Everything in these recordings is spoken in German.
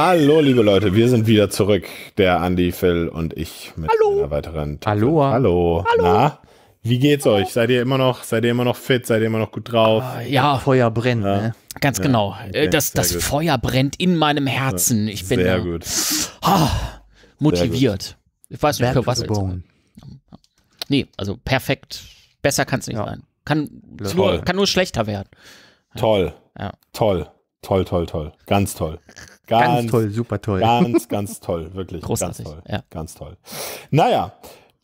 Hallo, liebe Leute, wir sind wieder zurück. Der Andi, Phil und ich mit Hallo. einer weiteren. Hallo. Hallo. Hallo. Na, wie geht's Hallo. euch? Seid ihr immer noch, seid ihr immer noch fit? Seid ihr immer noch gut drauf? Ah, ja, Feuer brennt. Ja. Ne? Ganz ja, genau. Okay, äh, das das Feuer brennt in meinem Herzen. Ich bin sehr äh, gut. Oh, motiviert. Gut. Ich weiß nicht, für was. Nee, also perfekt. Besser kann es nicht ja. sein. Kann nur, kann nur schlechter werden. Toll. Toll. Toll, toll, toll. Ganz toll. Ganz, ganz toll, super toll. Ganz, ganz toll, wirklich. Großartig. Ganz toll. Ja. Ganz toll. Naja.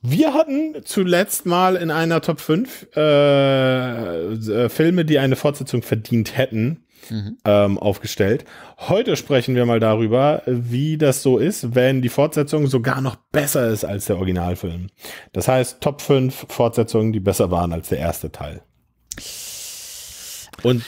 Wir hatten zuletzt mal in einer Top 5 äh, äh, Filme, die eine Fortsetzung verdient hätten, mhm. ähm, aufgestellt. Heute sprechen wir mal darüber, wie das so ist, wenn die Fortsetzung sogar noch besser ist als der Originalfilm. Das heißt, Top 5 Fortsetzungen, die besser waren als der erste Teil. Und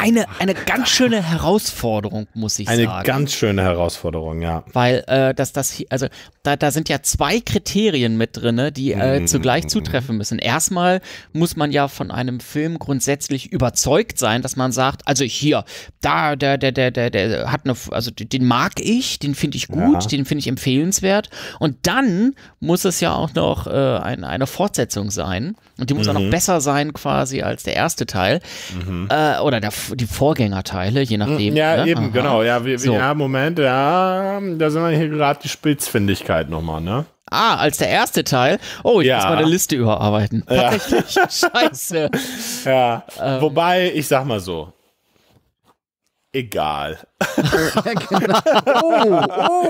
eine, eine ganz schöne Herausforderung, muss ich eine sagen. Eine ganz schöne Herausforderung, ja. Weil äh, dass das, also da, da sind ja zwei Kriterien mit drin, ne, die äh, mm. zugleich zutreffen müssen. Erstmal muss man ja von einem Film grundsätzlich überzeugt sein, dass man sagt, also hier, da, der, der, der, der, der hat eine, also den mag ich, den finde ich gut, ja. den finde ich empfehlenswert. Und dann muss es ja auch noch äh, ein, eine Fortsetzung sein. Und die muss mhm. auch noch mhm. besser sein quasi als der erste Teil mhm. äh, oder der, die Vorgängerteile, je mhm. nachdem. Ja, ne? eben, Aha. genau. Ja, wir, so. ja, Moment, ja, da sind wir hier gerade die Spitzfindigkeit nochmal, ne? Ah, als der erste Teil. Oh, ich ja. muss meine Liste überarbeiten. Ja. Scheiße. Ja. Ähm. Wobei, ich sag mal so, egal. genau. oh, oh,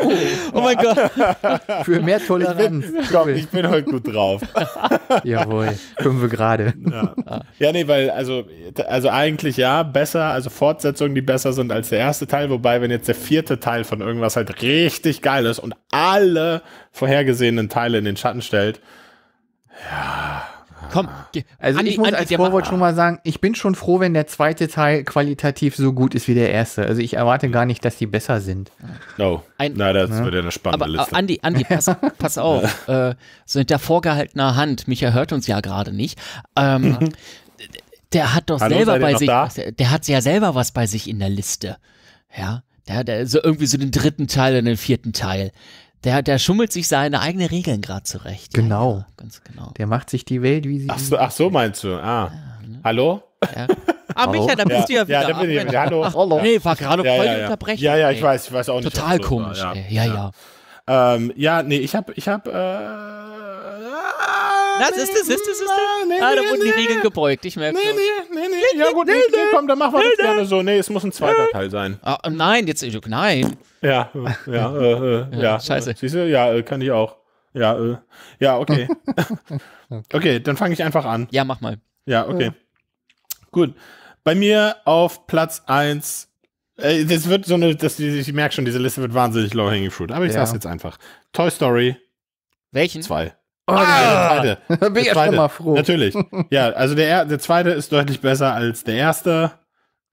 oh, mein Gott. Für mehr Toleranz. Ich bin, cool. ich bin heute gut drauf. Jawohl, fünf gerade. Ja. ja, nee, weil, also, also eigentlich ja, besser, also Fortsetzungen, die besser sind als der erste Teil, wobei, wenn jetzt der vierte Teil von irgendwas halt richtig geil ist und alle vorhergesehenen Teile in den Schatten stellt, ja, Komm, ah. also Andi, ich muss Andi, als Vorwort schon mal sagen, ich bin schon froh, wenn der zweite Teil qualitativ so gut ist wie der erste. Also ich erwarte gar nicht, dass die besser sind. Oh, Ein, na, das ja. wird ja eine spannende Aber, äh, Liste. Andi, Andi, pass, pass auf. äh, so hinter vorgehaltener Hand, Micha hört uns ja gerade nicht. Ähm, mhm. der hat doch Hallo, selber bei sich, da? der hat ja selber was bei sich in der Liste. Ja, der, hat äh, so irgendwie so den dritten Teil und den vierten Teil. Der, der schummelt sich seine eigenen Regeln gerade zurecht. Genau. Ja, ganz genau. Der macht sich die Welt, wie sie. ist. so, ach so meinst du. Ah. Ja, ne? Hallo? Ja. Ah, Hallo? Micha, da bist ja, du ja wieder. Ja, da bin ich Ja, Hallo. Hallo. Nee, war gerade voll ja, unterbrechen. Ja, ja, ich ey. weiß, ich weiß auch nicht. Total komisch. War, ja, ja. Ja, ähm, ja nee, ich hab, ich habe, äh, na, nee, siehste, siehste, siehste. Nee, ah, da nee, wurden die Regeln gebeugt, ich merke Nee, nee, nee, nee. Ja gut, nee, nee, komm, dann machen wir das gerne so. Nee, es muss ein zweiter Teil sein. Ah, oh, nein, jetzt, äh, nein. Äh, ja, ja, äh, äh, ja, ja. Scheiße. Siehst du, ja, äh, kann ich auch. Ja, äh, ja, okay. okay. okay. dann fange ich einfach an. Ja, mach mal. Ja, okay. Ja. Gut. Bei mir auf Platz 1 das wird so eine, das, ich merke schon, diese Liste wird wahnsinnig low hanging fruit, aber ich ja. sag's jetzt einfach. Toy Story. Welchen? Zwei. Oh, ah, der zweite. Da bin ich erstmal mal froh. Natürlich. Ja, also der, der zweite ist deutlich besser als der erste.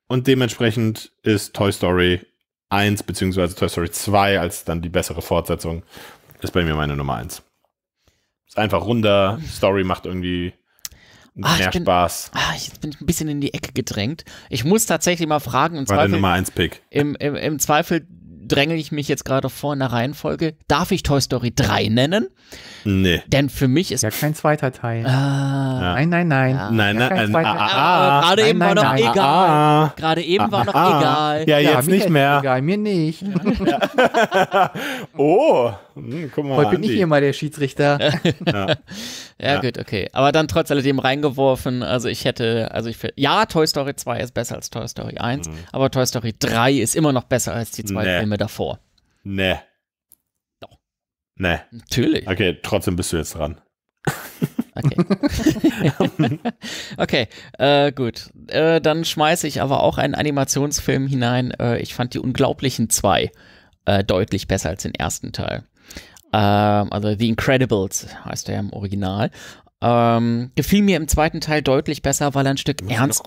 Und dementsprechend ist Toy Story 1 bzw. Toy Story 2 als dann die bessere Fortsetzung, ist bei mir meine Nummer 1. Ist einfach runder, Story macht irgendwie Ach, ah, mehr bin, Spaß. Ach, ah, jetzt bin ich ein bisschen in die Ecke gedrängt. Ich muss tatsächlich mal fragen, im War Zweifel. Nummer 1 Pick. Im, im, Im Zweifel dränge ich mich jetzt gerade vor in der Reihenfolge. Darf ich Toy Story 3 nennen? Nee. Denn für mich ist. Ja, kein zweiter Teil. Ah, ja. Nein, nein, nein. Ja. Nein, ja, nein, ah, ah, ah. nein. Ah, gerade eben war noch egal. Gerade eben war noch egal. Ja, jetzt nicht mehr. Egal, mir nicht. oh. Hm, guck mal, Heute bin ich hier mal der Schiedsrichter. ja. ja, ja, gut, okay. Aber dann trotz alledem reingeworfen. Also ich hätte, also ich finde, ja, Toy Story 2 ist besser als Toy Story 1, mhm. aber Toy Story 3 ist immer noch besser als die zwei nee. Filme davor. Nee. Doch. Nee. Natürlich. Okay, trotzdem bist du jetzt dran. Okay. okay, äh, gut. Äh, dann schmeiße ich aber auch einen Animationsfilm hinein. Äh, ich fand die Unglaublichen zwei äh, deutlich besser als den ersten Teil. Um, also The Incredibles heißt er ja im Original. Ähm, gefiel mir im zweiten Teil deutlich besser, weil er ein Stück ernst,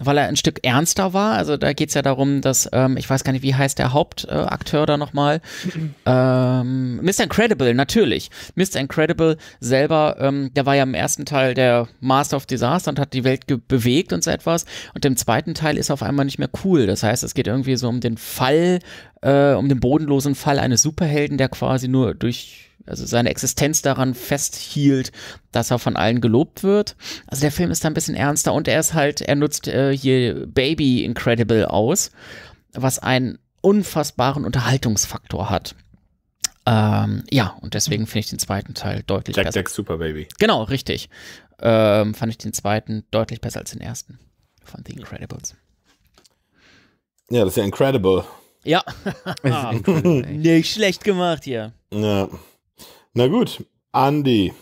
weil er ein Stück ernster war. Also da geht es ja darum, dass ähm, ich weiß gar nicht, wie heißt der Hauptakteur äh, da nochmal? ähm, Mr. Incredible natürlich. Mr. Incredible selber, ähm, der war ja im ersten Teil der Master of Disaster und hat die Welt bewegt und so etwas. Und im zweiten Teil ist er auf einmal nicht mehr cool. Das heißt, es geht irgendwie so um den Fall, äh, um den bodenlosen Fall eines Superhelden, der quasi nur durch also seine Existenz daran festhielt, dass er von allen gelobt wird. Also der Film ist da ein bisschen ernster und er ist halt, er nutzt äh, hier Baby Incredible aus, was einen unfassbaren Unterhaltungsfaktor hat. Ähm, ja, und deswegen finde ich den zweiten Teil deutlich Jack, besser. Jack Super Baby. Genau, richtig. Ähm, fand ich den zweiten deutlich besser als den ersten von The Incredibles. Ja, das ist ja incredible. Ja. Nicht schlecht gemacht hier. Ja. Na gut, Andi,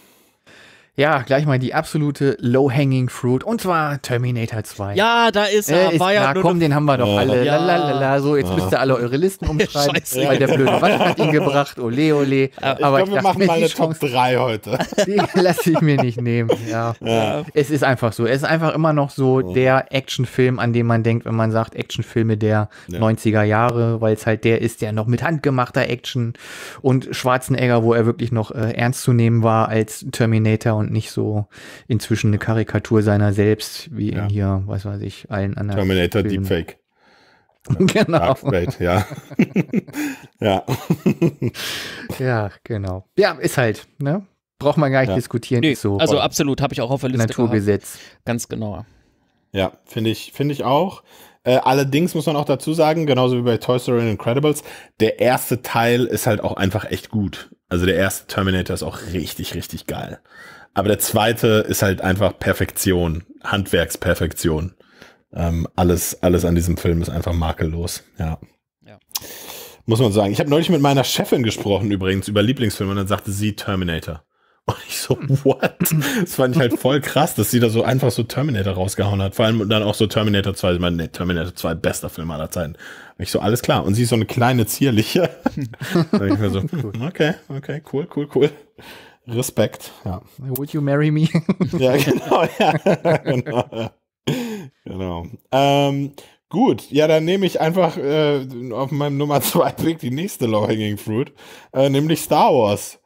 ja, gleich mal die absolute Low-Hanging Fruit und zwar Terminator 2. Ja, da ist er. Äh, war ja na, komm, den haben wir doch oh, alle. Ja. Lalalala, so, jetzt oh. müsst ihr alle eure Listen umschreiben, Scheiße. weil der blöde Watt hat ihn gebracht. Ole, ole. Ja, Aber ich glaub, wir machen mal eine Chance, Top 3 heute. Die lasse ich mir nicht nehmen. Ja. ja. Es ist einfach so. Es ist einfach immer noch so oh. der Actionfilm, an dem man denkt, wenn man sagt Actionfilme der ja. 90er Jahre, weil es halt der ist, der noch mit handgemachter Action und Schwarzenegger, wo er wirklich noch äh, ernst zu nehmen war als Terminator und und nicht so inzwischen eine Karikatur seiner selbst, wie ja. in hier, was weiß ich, allen anderen. Terminator Filmen. Deepfake. Genau. Darkblade, ja. ja. ja, genau. Ja, ist halt, ne? Braucht man gar nicht ja. diskutieren. Nee, so also absolut, habe ich auch auf der Liste. Naturgesetz. Gehabt. Ganz genau. Ja, finde ich, finde ich auch. Äh, allerdings muss man auch dazu sagen, genauso wie bei Toy Story und Incredibles, der erste Teil ist halt auch einfach echt gut. Also der erste Terminator ist auch richtig, richtig geil. Aber der zweite ist halt einfach Perfektion, Handwerksperfektion. Ähm, alles, alles an diesem Film ist einfach makellos. Ja. ja. Muss man sagen. Ich habe neulich mit meiner Chefin gesprochen übrigens über Lieblingsfilme und dann sagte sie Terminator. Und ich so, what? Das fand ich halt voll krass, dass sie da so einfach so Terminator rausgehauen hat. Vor allem dann auch so Terminator 2. Ich meine, nee, Terminator 2, bester Film aller Zeiten. Und ich so, alles klar. Und sie ist so eine kleine, zierliche. da ich mir so, okay, okay, cool, cool, cool. Respekt, ja. Would you marry me? ja, genau, ja. genau. genau. Ähm, gut, ja, dann nehme ich einfach äh, auf meinem Nummer 2 Pick die nächste Low-Hanging Fruit, äh, nämlich Star Wars.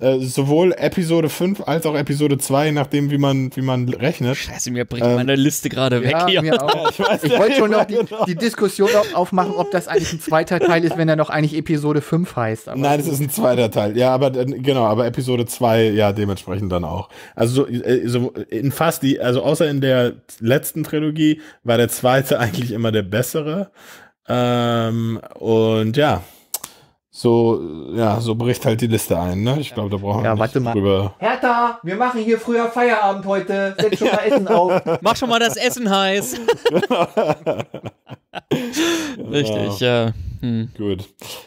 Äh, sowohl Episode 5 als auch Episode 2, nachdem wie man, wie man rechnet. Scheiße, mir bringt ähm, meine Liste gerade weg ja, hier. ich, ich wollte schon noch die, genau. die Diskussion aufmachen, ob das eigentlich ein zweiter Teil ist, wenn er noch eigentlich Episode 5 heißt. Aber Nein, es ist ein zweiter Teil. Ja, aber äh, genau, aber Episode 2, ja, dementsprechend dann auch. Also so, äh, in fast die, also außer in der letzten Trilogie war der zweite eigentlich immer der bessere. Ähm, und ja, so, ja, so bricht halt die Liste ein, ne? Ich glaube, da brauchen wir ja, warte mal. drüber. Hertha, wir machen hier früher Feierabend heute. Setz schon mal Essen auf. Mach schon mal das Essen heiß. Richtig, ja. Hm. Gut.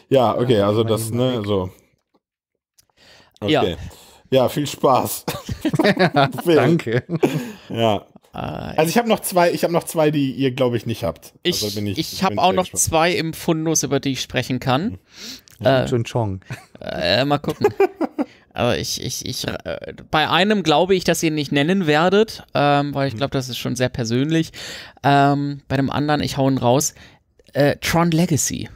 Ja, okay, also das, ne, so. Okay. Ja. Ja, viel Spaß. Danke. Ja. Ah, also ich habe noch zwei, ich habe noch zwei, die ihr glaube ich nicht habt. Ich, also ich, ich habe auch noch gespannt. zwei im Fundus, über die ich sprechen kann. Mhm. Äh, Chun Chong. Äh, mal gucken. Aber ich, ich, ich, äh, bei einem glaube ich, dass ihr ihn nicht nennen werdet, ähm, weil ich hm. glaube, das ist schon sehr persönlich. Ähm, bei dem anderen, ich hau ihn raus, äh, Tron Legacy.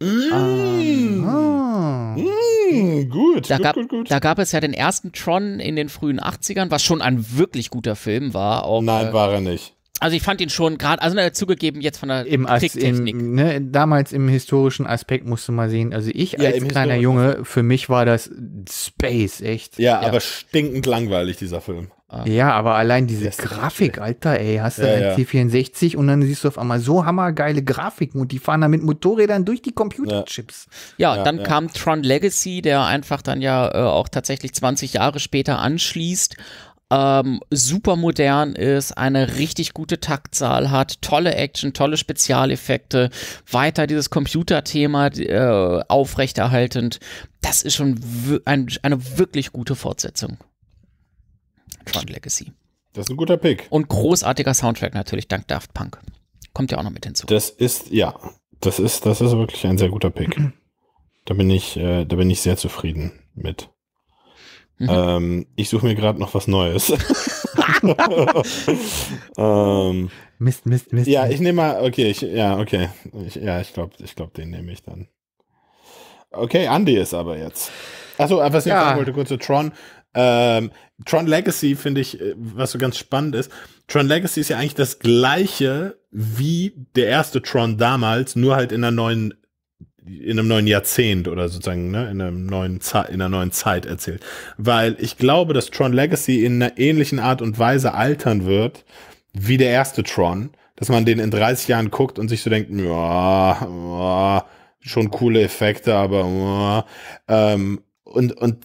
Mmh. Ähm, ah. mmh, gut, da gut, gab, gut, gut. Da gab es ja den ersten Tron in den frühen 80ern, was schon ein wirklich guter Film war. Auch, Nein, äh, war er nicht. Also ich fand ihn schon gerade, also zugegeben jetzt von der Im As im, ne, damals im historischen Aspekt musst du mal sehen, also ich ja, als kleiner Junge, für mich war das Space, echt. Ja, ja. aber stinkend langweilig, dieser Film. Ah. Ja, aber allein diese das Grafik, Alter, ey, hast du ja, ja. C64 und dann siehst du auf einmal so hammergeile Grafiken und die fahren dann mit Motorrädern durch die Computerchips. Ja, ja, ja dann kam Tron Legacy, der einfach dann ja äh, auch tatsächlich 20 Jahre später anschließt ähm, super modern ist, eine richtig gute Taktzahl hat, tolle Action, tolle Spezialeffekte, weiter dieses Computerthema äh, aufrechterhaltend. Das ist schon ein, eine wirklich gute Fortsetzung. Tron Legacy. Das ist ein guter Pick. Und großartiger Soundtrack natürlich, dank Daft Punk. Kommt ja auch noch mit hinzu. Das ist, ja, das ist, das ist wirklich ein sehr guter Pick. da bin ich, äh, da bin ich sehr zufrieden mit. Mhm. Ähm, ich suche mir gerade noch was Neues. ähm, Mist, Mist, Mist. Ja, ich nehme mal, okay, ich, ja, okay. Ich, ja, ich glaube, ich glaub, den nehme ich dann. Okay, Andy ist aber jetzt. Achso, äh, was ich ja. sagen wollte, kurz zu Tron. Ähm, Tron Legacy finde ich, äh, was so ganz spannend ist. Tron Legacy ist ja eigentlich das gleiche wie der erste Tron damals, nur halt in einer neuen in einem neuen Jahrzehnt oder sozusagen ne, in, einem neuen Ze in einer neuen Zeit erzählt. Weil ich glaube, dass Tron Legacy in einer ähnlichen Art und Weise altern wird wie der erste Tron. Dass man den in 30 Jahren guckt und sich so denkt, ja, schon coole Effekte, aber ähm, und, und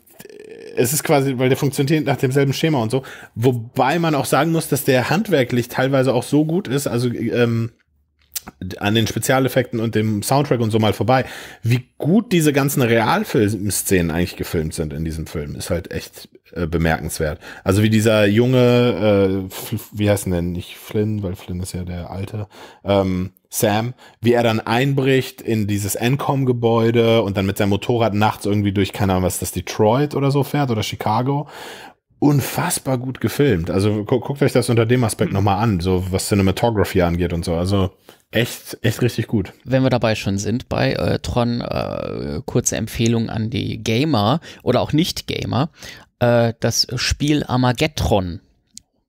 es ist quasi, weil der funktioniert nach demselben Schema und so. Wobei man auch sagen muss, dass der handwerklich teilweise auch so gut ist, also ähm, an den Spezialeffekten und dem Soundtrack und so mal vorbei, wie gut diese ganzen Realfilmszenen eigentlich gefilmt sind in diesem Film, ist halt echt äh, bemerkenswert. Also wie dieser junge, äh, wie heißt denn nicht Flynn, weil Flynn ist ja der alte, ähm, Sam, wie er dann einbricht in dieses Encom-Gebäude und dann mit seinem Motorrad nachts irgendwie durch, keine Ahnung, was das, Detroit oder so fährt oder Chicago unfassbar gut gefilmt. Also guckt euch das unter dem Aspekt nochmal an, so was Cinematography angeht und so. Also echt, echt richtig gut. Wenn wir dabei schon sind, bei äh, Tron, äh, kurze Empfehlung an die Gamer oder auch Nicht-Gamer, äh, das Spiel Armageddon.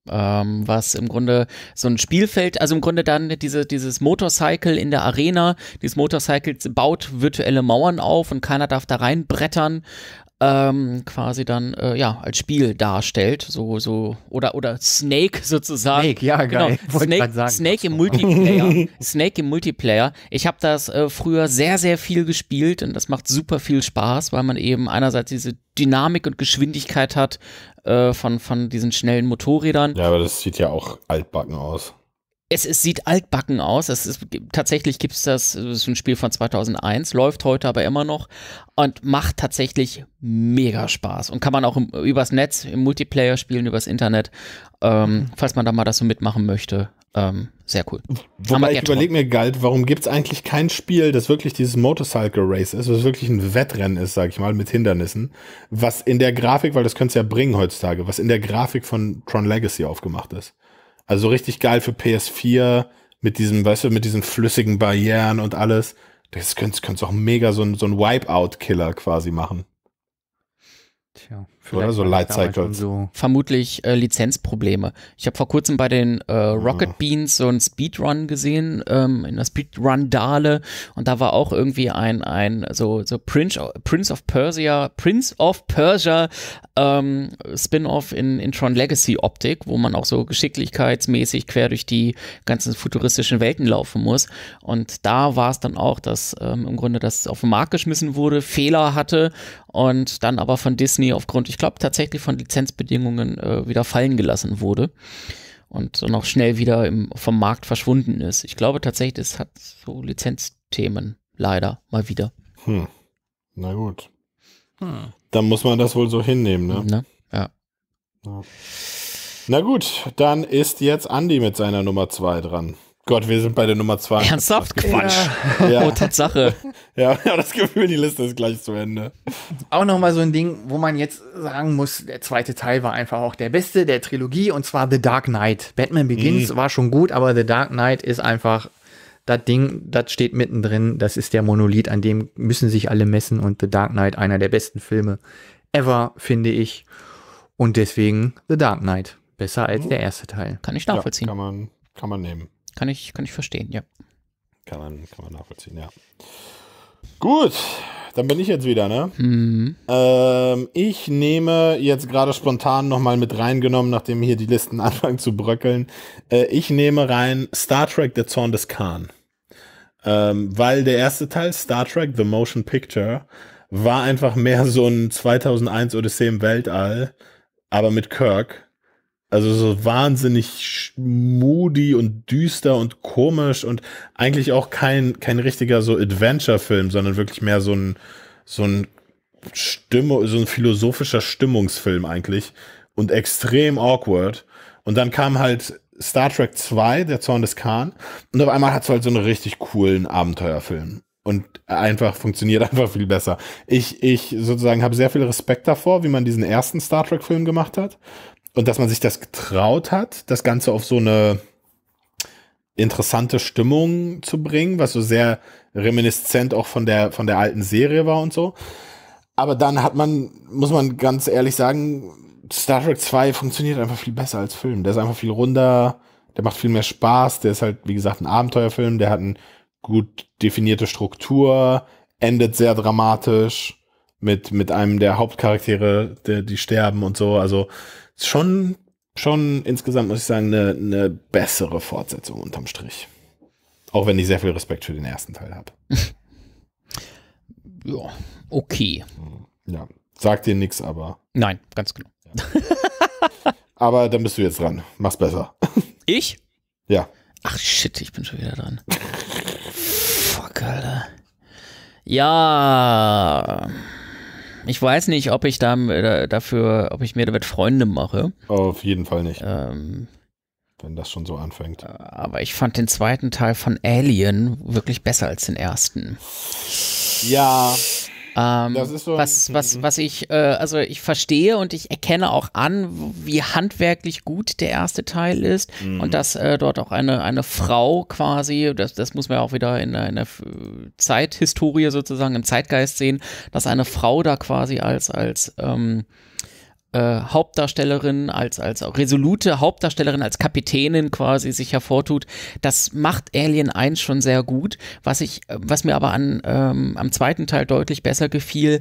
Ähm, was im Grunde so ein Spielfeld, also im Grunde dann diese, dieses Motorcycle in der Arena, dieses Motorcycle baut virtuelle Mauern auf und keiner darf da reinbrettern ähm, quasi dann äh, ja als Spiel darstellt, so so oder oder Snake sozusagen. Snake, ja genau. geil. Genau. Snake, sagen, Snake im Multiplayer. Snake im Multiplayer. Ich habe das äh, früher sehr sehr viel gespielt und das macht super viel Spaß, weil man eben einerseits diese Dynamik und Geschwindigkeit hat äh, von von diesen schnellen Motorrädern. Ja, aber das sieht ja auch altbacken aus es, es, sieht altbacken aus. Ist, tatsächlich gibt es das, das ist ein Spiel von 2001, läuft heute aber immer noch und macht tatsächlich mega Spaß. Und kann man auch im, übers Netz, im Multiplayer spielen, übers Internet, ähm, falls man da mal das so mitmachen möchte. Ähm, sehr cool. Wobei ich überlege mir galt, warum gibt es eigentlich kein Spiel, das wirklich dieses Motorcycle Race ist, was wirklich ein Wettrennen ist, sag ich mal, mit Hindernissen, was in der Grafik, weil das könnte es ja bringen heutzutage, was in der Grafik von Tron Legacy aufgemacht ist. Also richtig geil für PS4 mit diesem, weißt du, mit diesen flüssigen Barrieren und alles. Das könntest du auch mega so ein, so ein Wipeout-Killer quasi machen. Tja. Vielleicht oder so Light Cycles. So. Vermutlich äh, Lizenzprobleme. Ich habe vor kurzem bei den äh, Rocket ah. Beans so einen Speedrun gesehen, ähm, in der Speedrun-Dale. Und da war auch irgendwie ein, ein so, so Prince, Prince of Persia, Prince of Persia ähm, Spin-off in, in Tron Legacy Optik, wo man auch so geschicklichkeitsmäßig quer durch die ganzen futuristischen Welten laufen muss. Und da war es dann auch, dass ähm, im Grunde das auf den Markt geschmissen wurde, Fehler hatte und dann aber von Disney aufgrund, ich glaube tatsächlich von Lizenzbedingungen äh, wieder fallen gelassen wurde und dann auch schnell wieder im, vom Markt verschwunden ist. Ich glaube tatsächlich, es hat so Lizenzthemen leider mal wieder. Hm. Na gut. Hm. Dann muss man das wohl so hinnehmen, ne? ne? Ja. ja. Na gut, dann ist jetzt Andy mit seiner Nummer zwei dran. Gott, wir sind bei der Nummer zwei. Ernsthaft? Quatsch. Ja. Oh, Tatsache. Ja, das Gefühl, die Liste ist gleich zu Ende. Auch nochmal so ein Ding, wo man jetzt sagen muss, der zweite Teil war einfach auch der beste der Trilogie und zwar The Dark Knight. Batman Begins mhm. war schon gut, aber The Dark Knight ist einfach das Ding, das steht mittendrin. Das ist der Monolith, an dem müssen sich alle messen und The Dark Knight, einer der besten Filme ever, finde ich. Und deswegen The Dark Knight. Besser als mhm. der erste Teil. Kann ich nachvollziehen. Ja, kann, man, kann man nehmen. Kann ich, kann ich verstehen, ja. Kann man, kann man nachvollziehen, ja. Gut, dann bin ich jetzt wieder, ne? Mhm. Ähm, ich nehme jetzt gerade spontan nochmal mit reingenommen, nachdem hier die Listen anfangen zu bröckeln. Äh, ich nehme rein Star Trek Der Zorn des Khan. Ähm, weil der erste Teil, Star Trek The Motion Picture, war einfach mehr so ein 2001 Odyssee im Weltall, aber mit Kirk also so wahnsinnig moody und düster und komisch und eigentlich auch kein, kein richtiger so Adventure-Film, sondern wirklich mehr so ein, so ein Stimme, so ein philosophischer Stimmungsfilm eigentlich und extrem awkward. Und dann kam halt Star Trek 2, der Zorn des Khan, und auf einmal hat es halt so einen richtig coolen Abenteuerfilm und einfach funktioniert einfach viel besser. Ich, ich sozusagen habe sehr viel Respekt davor, wie man diesen ersten Star Trek Film gemacht hat und dass man sich das getraut hat, das Ganze auf so eine interessante Stimmung zu bringen, was so sehr reminiszent auch von der, von der alten Serie war und so. Aber dann hat man, muss man ganz ehrlich sagen, Star Trek 2 funktioniert einfach viel besser als Film. Der ist einfach viel runder, der macht viel mehr Spaß, der ist halt, wie gesagt, ein Abenteuerfilm, der hat eine gut definierte Struktur, endet sehr dramatisch mit, mit einem der Hauptcharaktere, der, die sterben und so. Also schon, schon insgesamt, muss ich sagen, eine, eine bessere Fortsetzung unterm Strich. Auch wenn ich sehr viel Respekt für den ersten Teil habe. ja, okay. Hm, ja, sagt dir nichts, aber. Nein, ganz genau. Ja. aber dann bist du jetzt dran. Mach's besser. Ich? Ja. Ach shit, ich bin schon wieder dran. Fuck, Alter. Ja. Ich weiß nicht, ob ich da, äh, dafür, ob ich mir damit Freunde mache. Auf jeden Fall nicht. Ähm, Wenn das schon so anfängt. Äh, aber ich fand den zweiten Teil von Alien wirklich besser als den ersten. Ja, ähm, so was, was, mhm. was ich, äh, also ich verstehe und ich erkenne auch an, wie handwerklich gut der erste Teil ist mhm. und dass äh, dort auch eine, eine Frau quasi, das, das muss man ja auch wieder in, in der äh, Zeithistorie sozusagen, im Zeitgeist sehen, dass eine Frau da quasi als, als ähm, äh, Hauptdarstellerin, als, als resolute Hauptdarstellerin, als Kapitänin quasi sich hervortut. Das macht Alien 1 schon sehr gut. Was ich, was mir aber an, ähm, am zweiten Teil deutlich besser gefiel,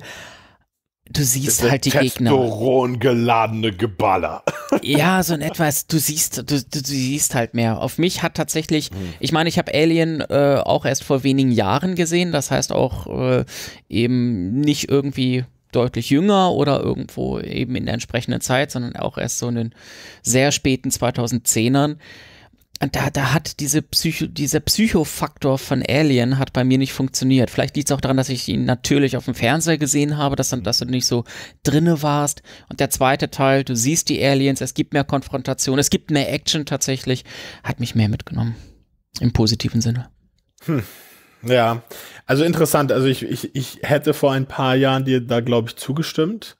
du siehst Diese halt die Gegner. Testosteron geladene Geballer. Ja, so ein etwas, du siehst, du, du, du, siehst halt mehr. Auf mich hat tatsächlich, hm. ich meine, ich habe Alien äh, auch erst vor wenigen Jahren gesehen, das heißt auch äh, eben nicht irgendwie deutlich jünger oder irgendwo eben in der entsprechenden Zeit, sondern auch erst so in den sehr späten 2010ern. Da, da hat diese Psycho, dieser Psychofaktor von Alien hat bei mir nicht funktioniert. Vielleicht liegt es auch daran, dass ich ihn natürlich auf dem Fernseher gesehen habe, dass, dann, dass du nicht so drinne warst. Und der zweite Teil, du siehst die Aliens, es gibt mehr Konfrontation, es gibt mehr Action tatsächlich, hat mich mehr mitgenommen. Im positiven Sinne. Hm. Ja, also interessant. Also ich, ich, ich hätte vor ein paar Jahren dir da, glaube ich, zugestimmt.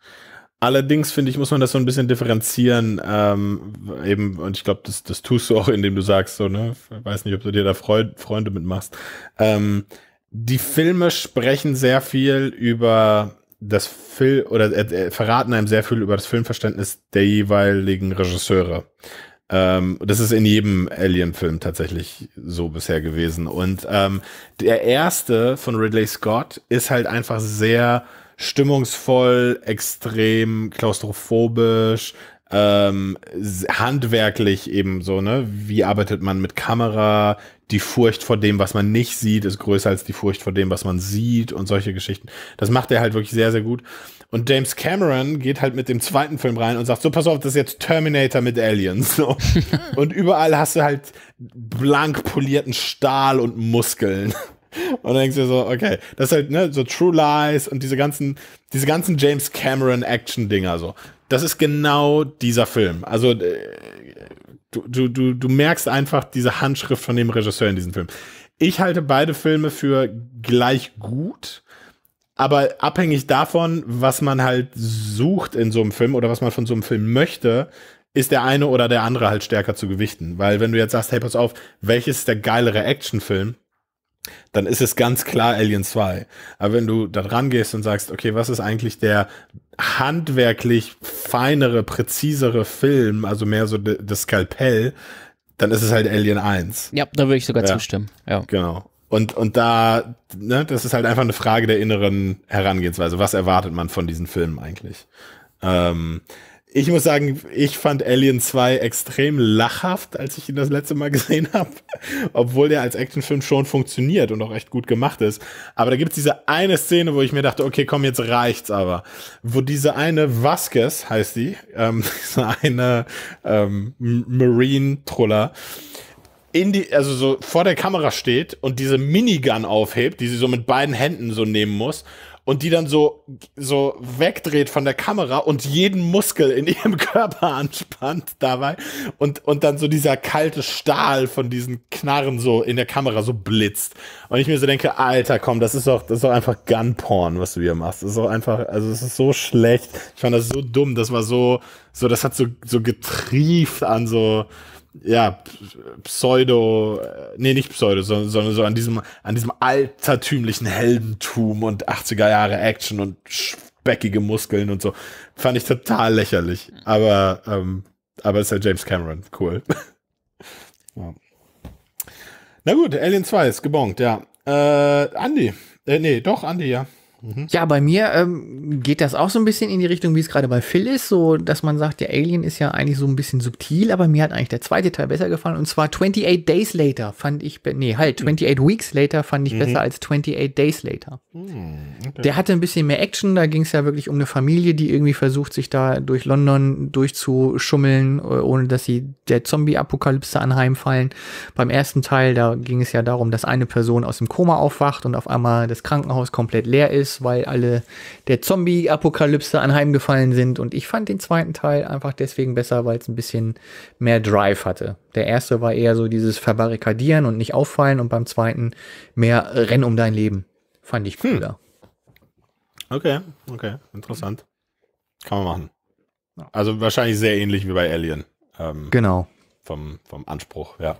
Allerdings finde ich, muss man das so ein bisschen differenzieren, ähm, eben, und ich glaube, das, das tust du auch, indem du sagst, so, ne, ich weiß nicht, ob du dir da Freud, Freunde mitmachst. Ähm, die Filme sprechen sehr viel über das Film oder äh, äh, verraten einem sehr viel über das Filmverständnis der jeweiligen Regisseure. Ähm, das ist in jedem Alien-Film tatsächlich so bisher gewesen. Und ähm, der erste von Ridley Scott ist halt einfach sehr stimmungsvoll, extrem klaustrophobisch, ähm, handwerklich eben so, ne? Wie arbeitet man mit Kamera? Die Furcht vor dem, was man nicht sieht, ist größer als die Furcht vor dem, was man sieht und solche Geschichten. Das macht er halt wirklich sehr, sehr gut. Und James Cameron geht halt mit dem zweiten Film rein und sagt, so pass auf, das ist jetzt Terminator mit Aliens. So. und überall hast du halt blank polierten Stahl und Muskeln. Und dann denkst du so, okay, das ist halt, ne, so True Lies und diese ganzen, diese ganzen James Cameron Action-Dinger so. Das ist genau dieser Film. Also, äh, du, du, du, du merkst einfach diese Handschrift von dem Regisseur in diesem Film. Ich halte beide Filme für gleich gut. Aber abhängig davon, was man halt sucht in so einem Film oder was man von so einem Film möchte, ist der eine oder der andere halt stärker zu gewichten. Weil wenn du jetzt sagst, hey, pass auf, welches ist der geilere Actionfilm? Dann ist es ganz klar Alien 2. Aber wenn du da dran gehst und sagst, okay, was ist eigentlich der handwerklich feinere, präzisere Film, also mehr so das Skalpell, dann ist es halt Alien 1. Ja, da würde ich sogar ja. zustimmen. Ja. Genau. Und, und da, ne, das ist halt einfach eine Frage der inneren Herangehensweise. Was erwartet man von diesen Filmen eigentlich? Ähm, ich muss sagen, ich fand Alien 2 extrem lachhaft, als ich ihn das letzte Mal gesehen habe. Obwohl der als Actionfilm schon funktioniert und auch echt gut gemacht ist. Aber da gibt's diese eine Szene, wo ich mir dachte, okay, komm, jetzt reicht's aber. Wo diese eine Vasquez heißt die, ähm, diese eine ähm, marine troller in die, also so vor der Kamera steht und diese Minigun aufhebt, die sie so mit beiden Händen so nehmen muss und die dann so, so wegdreht von der Kamera und jeden Muskel in ihrem Körper anspannt dabei und, und dann so dieser kalte Stahl von diesen Knarren so in der Kamera so blitzt. Und ich mir so denke, Alter, komm, das ist doch, das ist doch einfach Gunporn, was du hier machst. Das ist doch einfach, also es ist so schlecht. Ich fand das so dumm, das war so, so, das hat so, so getrieft an so, ja, Pseudo, äh, nee, nicht Pseudo, sondern, sondern so an diesem, an diesem altertümlichen Heldentum und 80er Jahre Action und speckige Muskeln und so. Fand ich total lächerlich. Aber, ähm, aber ist ja James Cameron, cool. ja. Na gut, Alien 2 ist gebongt, ja. Äh, Andy, äh, nee, doch, Andy, ja. Mhm. Ja, bei mir ähm, geht das auch so ein bisschen in die Richtung, wie es gerade bei Phil ist, so dass man sagt, der Alien ist ja eigentlich so ein bisschen subtil, aber mir hat eigentlich der zweite Teil besser gefallen und zwar 28 Days Later fand ich, nee, halt, 28 mhm. Weeks Later fand ich mhm. besser als 28 Days Later. Hm, okay. Der hatte ein bisschen mehr Action, da ging es ja wirklich um eine Familie, die irgendwie versucht, sich da durch London durchzuschummeln, äh, ohne dass sie der Zombie-Apokalypse anheimfallen. Beim ersten Teil, da ging es ja darum, dass eine Person aus dem Koma aufwacht und auf einmal das Krankenhaus komplett leer ist ist, weil alle der Zombie-Apokalypse anheimgefallen sind. Und ich fand den zweiten Teil einfach deswegen besser, weil es ein bisschen mehr Drive hatte. Der erste war eher so dieses Verbarrikadieren und nicht auffallen und beim zweiten mehr Renn um dein Leben. Fand ich cooler. Hm. Okay, okay, interessant. Kann man machen. Also wahrscheinlich sehr ähnlich wie bei Alien. Ähm, genau. Vom, vom Anspruch, ja.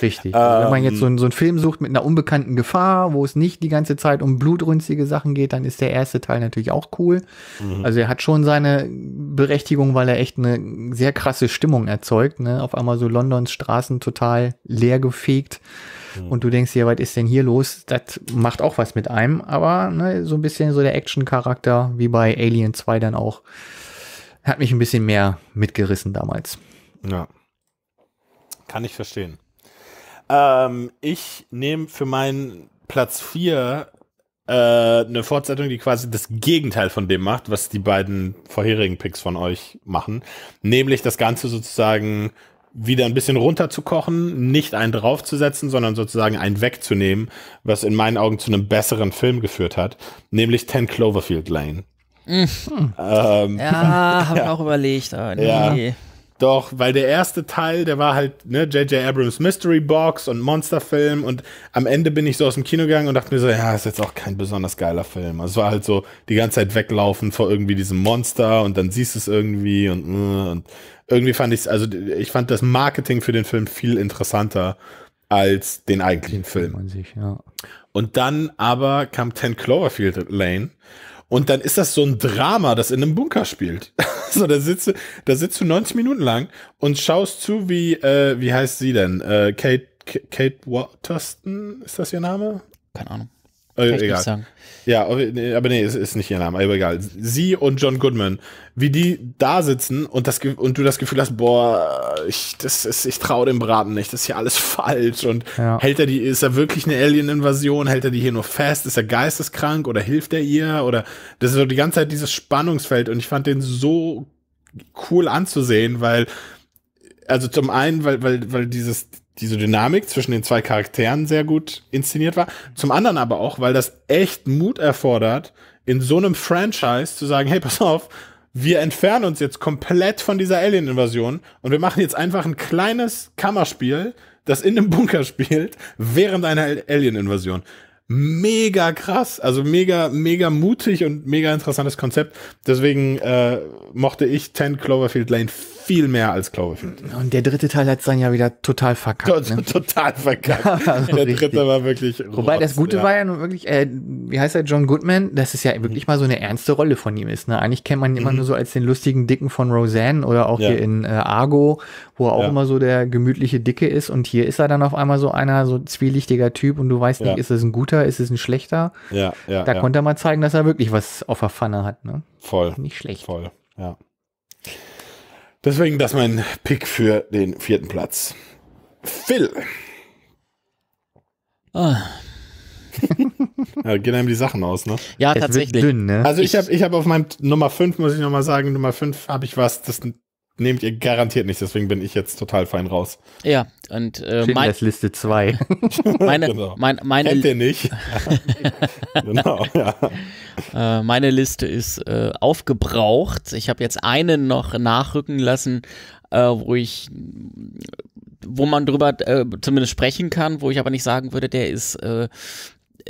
Richtig. Also wenn man jetzt so, ähm. einen, so einen Film sucht mit einer unbekannten Gefahr, wo es nicht die ganze Zeit um blutrünstige Sachen geht, dann ist der erste Teil natürlich auch cool. Mhm. Also er hat schon seine Berechtigung, weil er echt eine sehr krasse Stimmung erzeugt. Ne? Auf einmal so Londons Straßen total leer gefegt. Mhm. Und du denkst dir, was ist denn hier los? Das macht auch was mit einem. Aber ne, so ein bisschen so der Action-Charakter, wie bei Alien 2 dann auch, hat mich ein bisschen mehr mitgerissen damals. Ja. Kann ich verstehen. Ähm, ich nehme für meinen Platz 4 äh, eine Fortsetzung, die quasi das Gegenteil von dem macht, was die beiden vorherigen Picks von euch machen. Nämlich das Ganze sozusagen wieder ein bisschen runterzukochen, nicht einen draufzusetzen, sondern sozusagen einen wegzunehmen, was in meinen Augen zu einem besseren Film geführt hat, nämlich 10 Cloverfield Lane. Mhm. Ähm, ja, habe ich ja. auch überlegt, aber nee. Ja. Doch, weil der erste Teil, der war halt, ne, J.J. Abrams Mystery Box und Monsterfilm und am Ende bin ich so aus dem Kino gegangen und dachte mir so, ja, ist jetzt auch kein besonders geiler Film. Also es war halt so die ganze Zeit weglaufen vor irgendwie diesem Monster und dann siehst du es irgendwie und, äh, und irgendwie fand ich es, also ich fand das Marketing für den Film viel interessanter als den eigentlichen Film. Und dann aber kam 10 Cloverfield Lane und dann ist das so ein Drama, das in einem Bunker spielt. so, da sitzt, da sitzt du 90 Minuten lang und schaust zu, wie, äh, wie heißt sie denn? Äh, Kate, Kate Waterston, ist das ihr Name? Keine Ahnung. Äh, egal. Ja, oh, aber nee, es ist nicht ihr Name, aber egal. Sie und John Goodman, wie die da sitzen und, das, und du das Gefühl hast, boah, ich, das ich traue dem Braten nicht, das ist hier alles falsch. Und ja. hält er die, ist er wirklich eine Alien-Invasion? Hält er die hier nur fest? Ist er geisteskrank oder hilft er ihr? Oder das ist so die ganze Zeit dieses Spannungsfeld und ich fand den so cool anzusehen, weil, also zum einen, weil, weil, weil dieses, diese Dynamik zwischen den zwei Charakteren sehr gut inszeniert war. Zum anderen aber auch, weil das echt Mut erfordert, in so einem Franchise zu sagen, hey, pass auf, wir entfernen uns jetzt komplett von dieser Alien-Invasion und wir machen jetzt einfach ein kleines Kammerspiel, das in einem Bunker spielt, während einer Alien-Invasion. Mega krass, also mega, mega mutig und mega interessantes Konzept. Deswegen äh, mochte ich 10 Cloverfield Lane viel mehr als Cloverfield. Und der dritte Teil hat es dann ja wieder total verkackt. Ne? Total verkackt. also der richtig. dritte war wirklich. Wobei Rotz, das Gute ja. war ja nun wirklich, äh, wie heißt er, John Goodman, dass es ja wirklich mhm. mal so eine ernste Rolle von ihm ist. Ne? Eigentlich kennt man ihn mhm. immer nur so als den lustigen Dicken von Roseanne oder auch ja. hier in äh, Argo, wo er auch immer so der gemütliche Dicke ist. Und hier ist er dann auf einmal so einer, so zwielichtiger Typ und du weißt nicht, ist es ein guter, ist es ein schlechter. Ja, ja. Da konnte er mal zeigen, dass er wirklich was auf der Pfanne hat. Ne? Voll. Nicht schlecht. Voll, ja. Deswegen das mein Pick für den vierten Platz. Phil. Ah. ja, gehen einem die Sachen aus, ne? Ja, tatsächlich. Dünn, ne? Also ich, ich habe ich hab auf meinem Nummer 5, muss ich nochmal sagen, Nummer 5 habe ich was, das nehmt ihr garantiert nicht, deswegen bin ich jetzt total fein raus. Ja, und äh, mein, Liste 2. meine, genau. mein, meine Kennt ihr nicht? genau, ja. Äh, meine Liste ist äh, aufgebraucht. Ich habe jetzt einen noch nachrücken lassen, äh, wo ich wo man drüber äh, zumindest sprechen kann, wo ich aber nicht sagen würde, der ist äh,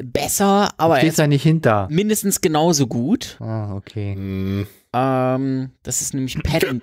besser, aber er ist nicht hinter. mindestens genauso gut. Ah, okay. Hm. Ähm, das ist nämlich Patton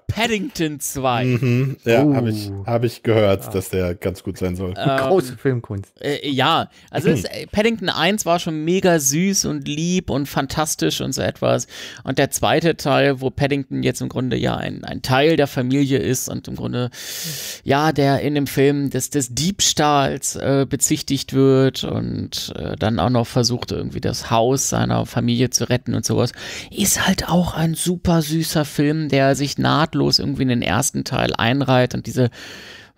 Paddington 2. Mhm, ja, oh. habe ich, hab ich gehört, ah. dass der ganz gut sein soll. Ähm, Große Filmkunst. Äh, ja, also mhm. Paddington 1 war schon mega süß und lieb und fantastisch und so etwas. Und der zweite Teil, wo Paddington jetzt im Grunde ja ein, ein Teil der Familie ist und im Grunde ja, der in dem Film des, des Diebstahls äh, bezichtigt wird und äh, dann auch noch versucht, irgendwie das Haus seiner Familie zu retten und sowas, ist halt auch ein super süßer Film, der sich nahtlos nahtlos irgendwie in den ersten Teil einreiht und diese,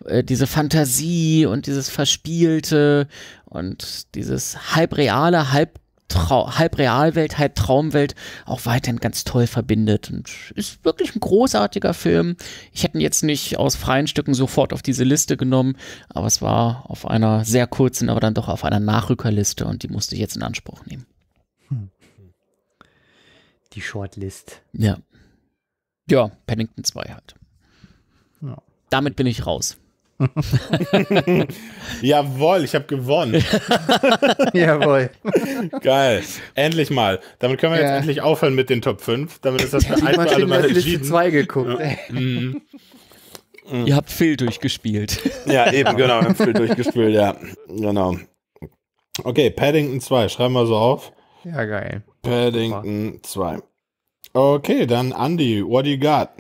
äh, diese Fantasie und dieses Verspielte und dieses halb reale, halb halb Realwelt, halb Traumwelt auch weiterhin ganz toll verbindet und ist wirklich ein großartiger Film. Ich hätte ihn jetzt nicht aus freien Stücken sofort auf diese Liste genommen, aber es war auf einer sehr kurzen, aber dann doch auf einer Nachrückerliste und die musste ich jetzt in Anspruch nehmen. Hm. Die Shortlist. Ja. Ja, Paddington 2 halt. Ja. Damit bin ich raus. Jawohl, ich habe gewonnen. Jawohl. Geil. Endlich mal. Damit können wir ja. jetzt endlich aufhören mit den Top 5. Damit ist das für ein alle mal entschieden. 2 geguckt. Ja. Mm. Mm. Ihr habt viel durchgespielt. Ja, eben, genau. Wir haben viel durchgespielt, ja. Genau. Okay, Paddington 2. Schreiben wir so auf. Ja, geil. Paddington 2. Okay, dann Andy, what do you got?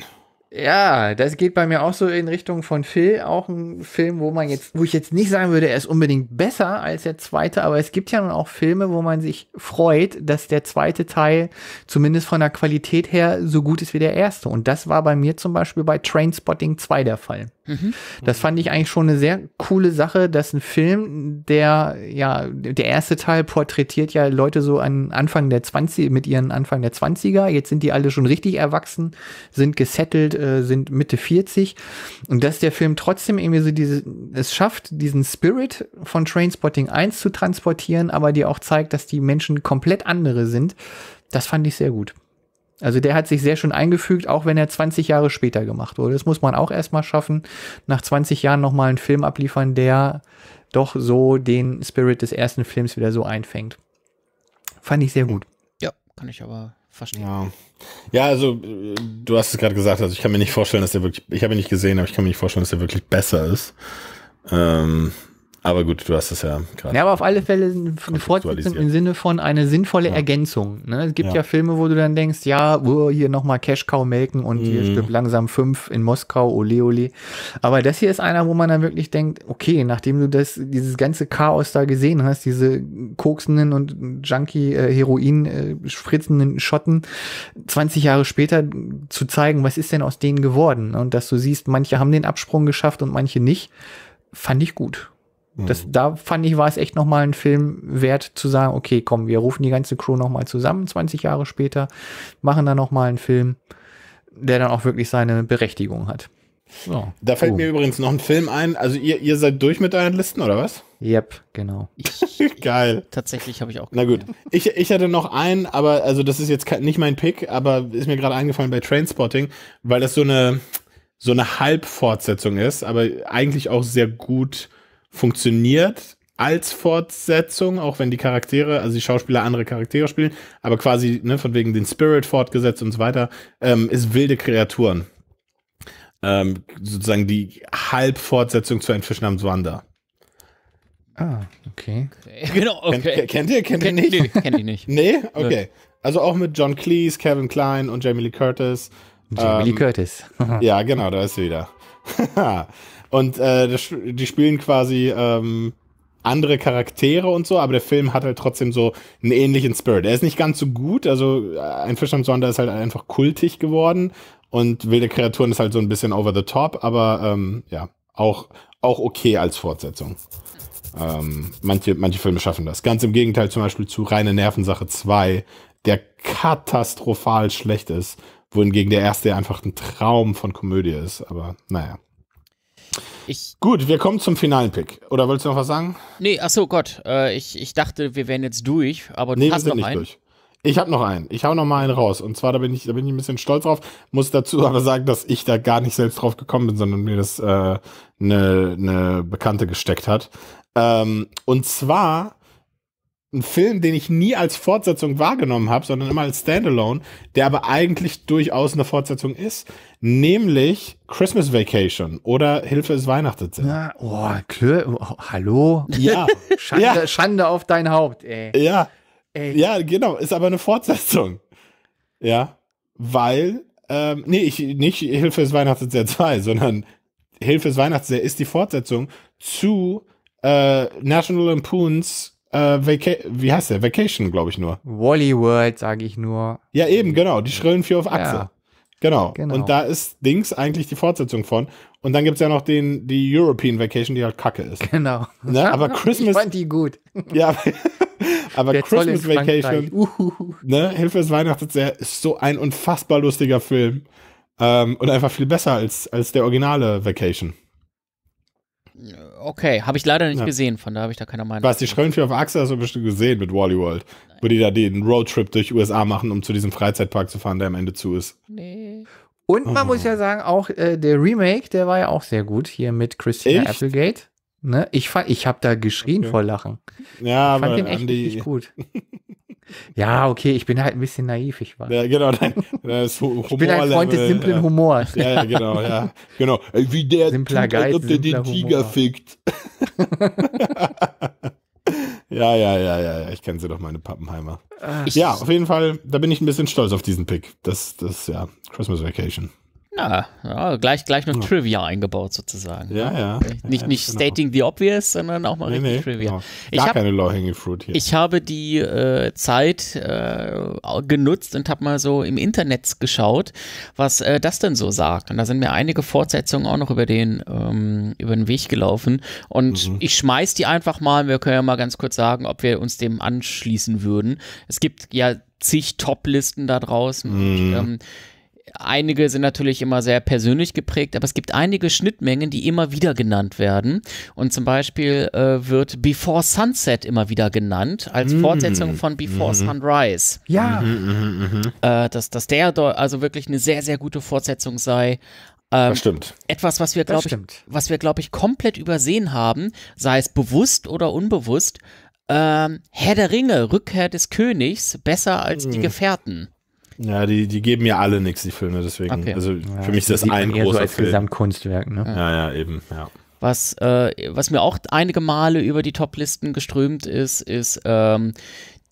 Ja, das geht bei mir auch so in Richtung von Phil, auch ein Film, wo man jetzt, wo ich jetzt nicht sagen würde, er ist unbedingt besser als der zweite, aber es gibt ja nun auch Filme, wo man sich freut, dass der zweite Teil zumindest von der Qualität her so gut ist wie der erste. Und das war bei mir zum Beispiel bei Trainspotting 2 der Fall. Mhm. Das fand ich eigentlich schon eine sehr coole Sache, dass ein Film, der ja, der erste Teil porträtiert ja Leute so an Anfang der 20, mit ihren Anfang der 20er, jetzt sind die alle schon richtig erwachsen, sind gesettelt, äh, sind Mitte 40 und dass der Film trotzdem irgendwie so diese, es schafft, diesen Spirit von Trainspotting 1 zu transportieren, aber dir auch zeigt, dass die Menschen komplett andere sind, das fand ich sehr gut. Also der hat sich sehr schön eingefügt, auch wenn er 20 Jahre später gemacht wurde. Das muss man auch erstmal schaffen, nach 20 Jahren nochmal einen Film abliefern, der doch so den Spirit des ersten Films wieder so einfängt. Fand ich sehr gut. Ja, kann ich aber verstehen. Ja. ja, also äh, du hast es gerade gesagt, also ich kann mir nicht vorstellen, dass der wirklich, ich habe ihn nicht gesehen, aber ich kann mir nicht vorstellen, dass der wirklich besser ist. Ähm, aber gut, du hast es ja gerade. Ja, aber auf alle Fälle eine Fortsetzung im Sinne von eine sinnvolle ja. Ergänzung. Ne? Es gibt ja. ja. Filme, wo du dann denkst, ja, oh, hier nochmal Cash Cow melken und mm. hier mhm. stirbt langsam fünf in Moskau, ole ole. Aber das hier ist einer, wo man dann wirklich denkt, okay, nachdem du das, dieses ganze Chaos da gesehen hast, diese koksenden und Junkie, äh, Heroin äh, spritzenden Schotten, 20 Jahre später zu zeigen, was ist denn aus denen geworden? Und dass du siehst, manche haben den Absprung geschafft und manche nicht, fand ich gut. Das, mhm. da fand ich, war es echt nochmal ein Film wert zu sagen, okay, komm, wir rufen die ganze Crew nochmal zusammen, 20 Jahre später, machen dann nochmal einen Film, der dann auch wirklich seine Berechtigung hat. So. Da fällt uh. mir übrigens noch ein Film ein. Also ihr, ihr seid durch mit euren Listen, oder was? Yep, genau. Geil. Tatsächlich habe ich auch. Na gut. Ich, ich hatte noch einen, aber also das ist jetzt nicht mein Pick, aber ist mir gerade eingefallen bei Trainspotting, weil das so eine so eine Halbfortsetzung ist, aber eigentlich auch sehr gut funktioniert als Fortsetzung, auch wenn die Charaktere, also die Schauspieler andere Charaktere spielen, aber quasi ne, von wegen den Spirit fortgesetzt und so weiter, ähm, ist wilde Kreaturen. Ähm, sozusagen die Halbfortsetzung zu entfischen am namens Wanda. Ah, okay. Genau, okay. Kennt, kennt ihr? Kennt, ihr nicht? Nee, kennt ihr nicht. nee? Okay. Also auch mit John Cleese, Kevin Klein und Jamie Lee Curtis. Jamie ähm, Lee Curtis. ja, genau, da ist sie wieder. Und äh, das, die spielen quasi ähm, andere Charaktere und so, aber der Film hat halt trotzdem so einen ähnlichen Spirit. Er ist nicht ganz so gut, also äh, ein Fisch am Sonder ist halt einfach kultig geworden und wilde Kreaturen ist halt so ein bisschen over the top, aber ähm, ja, auch, auch okay als Fortsetzung. Ähm, manche, manche Filme schaffen das. Ganz im Gegenteil zum Beispiel zu Reine Nervensache 2, der katastrophal schlecht ist, wohingegen der erste einfach ein Traum von Komödie ist, aber naja. Ich Gut, wir kommen zum finalen Pick. Oder wolltest du noch was sagen? Nee, ach so, Gott. Äh, ich, ich dachte, wir wären jetzt durch, aber du nee, hast wir sind noch nicht einen. Durch. Ich habe noch einen. Ich habe noch mal einen raus. Und zwar, da bin ich, da bin ich ein bisschen stolz drauf. Muss dazu aber sagen, dass ich da gar nicht selbst drauf gekommen bin, sondern mir das eine äh, ne, ne Bekannte gesteckt hat. Ähm, und zwar ein Film, den ich nie als Fortsetzung wahrgenommen habe, sondern immer als Standalone, der aber eigentlich durchaus eine Fortsetzung ist, nämlich Christmas Vacation oder Hilfe ist Weihnachten. Ja, oh, okay. oh, hallo? Ja. Schande, ja. Schande auf dein Haupt, ey. Ja. Ey. Ja, genau, ist aber eine Fortsetzung. Ja, weil, ähm, nee, ich, nicht Hilfe ist Weihnachten 2, sondern Hilfe ist Weihnachten ist die Fortsetzung zu äh, National Lampoons äh, Vaca wie heißt der? Vacation, glaube ich nur. Wally World, sage ich nur. Ja, eben, genau. Die schrillen vier auf Achse. Ja. Genau. genau. Und da ist Dings eigentlich die Fortsetzung von. Und dann gibt es ja noch den, die European Vacation, die halt kacke ist. Genau. Ne? Aber Christmas. Ich fand die gut. Ja. aber der Christmas Vacation, ne? Hilfe ist Weihnachten, ist so ein unfassbar lustiger Film. Ähm, und einfach viel besser als, als der originale Vacation. Okay, habe ich leider nicht ja. gesehen, von da habe ich da keine Meinung. Was die Schröllentür auf Achse hast du bestimmt gesehen mit Wally World, Nein. wo die da den Roadtrip durch USA machen, um zu diesem Freizeitpark zu fahren, der am Ende zu ist. Nee. Und man oh. muss ja sagen, auch äh, der Remake, der war ja auch sehr gut hier mit Christina Echt? Applegate. Ne? Ich, ich habe da geschrien okay. vor Lachen. Ja, ich fand aber den echt Andy, gut. Ja, okay, ich bin halt ein bisschen naiv, ich weiß. Ja, genau. Dein, Humor ich bin ein Freund des simplen ja. Humors. Ja, ja, genau, ja. Genau. Wie der Simpler Geist, ob der den Tiger fickt. ja, ja, ja, ja, ja. Ich kenne sie doch, meine Pappenheimer. Ach, ja, auf jeden Fall, da bin ich ein bisschen stolz auf diesen Pick. Das, das, ja, Christmas Vacation. Ja, ja, gleich, gleich noch ja. Trivia eingebaut sozusagen. Ja, ne? ja. Nicht, nicht genau. stating the obvious, sondern auch mal nee, richtig nee, Trivia. Genau. Gar ich hab, keine low-hanging fruit hier. Ich habe die äh, Zeit äh, genutzt und habe mal so im Internet geschaut, was äh, das denn so sagt. Und da sind mir einige Fortsetzungen auch noch über den, ähm, über den Weg gelaufen. Und mhm. ich schmeiß die einfach mal. Wir können ja mal ganz kurz sagen, ob wir uns dem anschließen würden. Es gibt ja zig Top-Listen da draußen. Mhm. Und, ähm, einige sind natürlich immer sehr persönlich geprägt, aber es gibt einige Schnittmengen, die immer wieder genannt werden. Und zum Beispiel äh, wird Before Sunset immer wieder genannt, als mm. Fortsetzung von mhm. Before mm. Sunrise. Ja. Mm -hmm. äh, dass, dass der also wirklich eine sehr, sehr gute Fortsetzung sei. Ähm, das stimmt. Etwas, was wir, glaube ich, was ich, komplett übersehen haben, sei es bewusst oder unbewusst. Ähm, Herr der Ringe, Rückkehr des Königs, besser als die mm. Gefährten. Ja, die, die geben ja alle nichts, die Filme, deswegen. Okay. Also ja, für mich ist das ein großer so als Film. Gesamtkunstwerk, ne? Ja, ja, eben, ja. Was, äh, was mir auch einige Male über die Toplisten geströmt ist, ist ähm,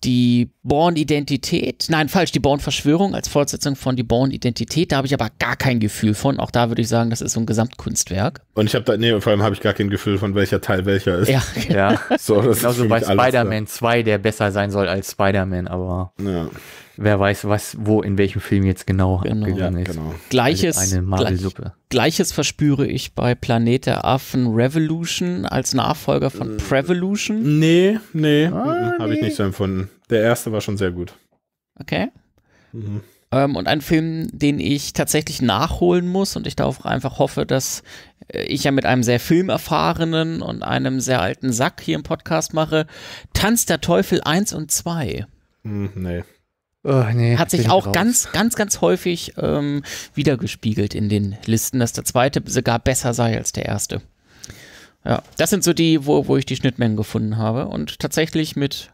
die Born-Identität, nein, falsch, die Born-Verschwörung als Fortsetzung von die Born-Identität, da habe ich aber gar kein Gefühl von. Auch da würde ich sagen, das ist so ein Gesamtkunstwerk. Und ich habe da, nee, vor allem habe ich gar kein Gefühl von, welcher Teil welcher ist. Ja, ja. So, das Genauso ist bei Spider-Man 2, der besser sein soll als Spider-Man, aber. Ja wer weiß, was wo in welchem Film jetzt genau, genau. abgegangen ja, Genau. Gleiches, eine Marvel-Suppe. Gleiches verspüre ich bei Planet der Affen Revolution als Nachfolger von äh, Prevolution. Nee, nee, ah, mhm, habe ich nicht so empfunden. Der erste war schon sehr gut. Okay. Mhm. Ähm, und ein Film, den ich tatsächlich nachholen muss und ich darauf einfach hoffe, dass äh, ich ja mit einem sehr filmerfahrenen und einem sehr alten Sack hier im Podcast mache. Tanz der Teufel 1 und 2. Mhm, nee. Oh, nee, hat sich auch raus. ganz, ganz, ganz häufig ähm, wiedergespiegelt in den Listen, dass der zweite sogar besser sei als der erste. Ja, das sind so die, wo, wo ich die Schnittmengen gefunden habe. Und tatsächlich mit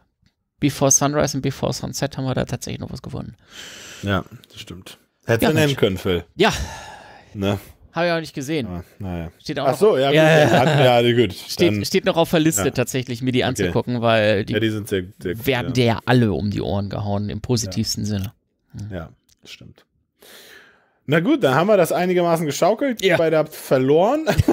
Before Sunrise und Before Sunset haben wir da tatsächlich noch was gewonnen. Ja, das stimmt. Hätte ja, nennen können, Phil. Ja. Ne? Habe ich auch nicht gesehen. Ah, naja. Steht auch Ach so, ja, gut. Ja, ja, gut steht, steht, noch auf der Liste ja. tatsächlich, mir die anzugucken, okay. weil die, die sehr, sehr gut, werden der alle um die Ohren gehauen, im positivsten Sinne. Hm. Ja, stimmt. Na gut, dann haben wir das einigermaßen geschaukelt. Ja. Beide habt verloren.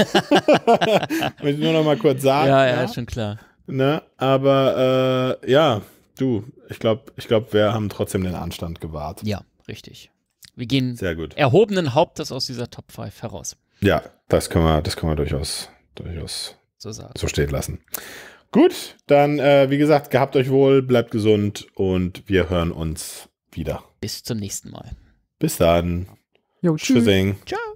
Möchte nur noch mal kurz sagen. Ja, ja, ja. schon klar. Ne? Aber äh, ja, du, ich glaube, ich glaub, wir haben trotzdem den Anstand gewahrt. Ja, richtig. Wir gehen erhobenen Hauptes aus dieser Top 5 heraus. Ja, das können wir, das können wir durchaus, durchaus so, so stehen lassen. Gut, dann äh, wie gesagt, gehabt euch wohl, bleibt gesund und wir hören uns wieder. Bis zum nächsten Mal. Bis dann. Jo, tschüss. Tschüssing. Ciao.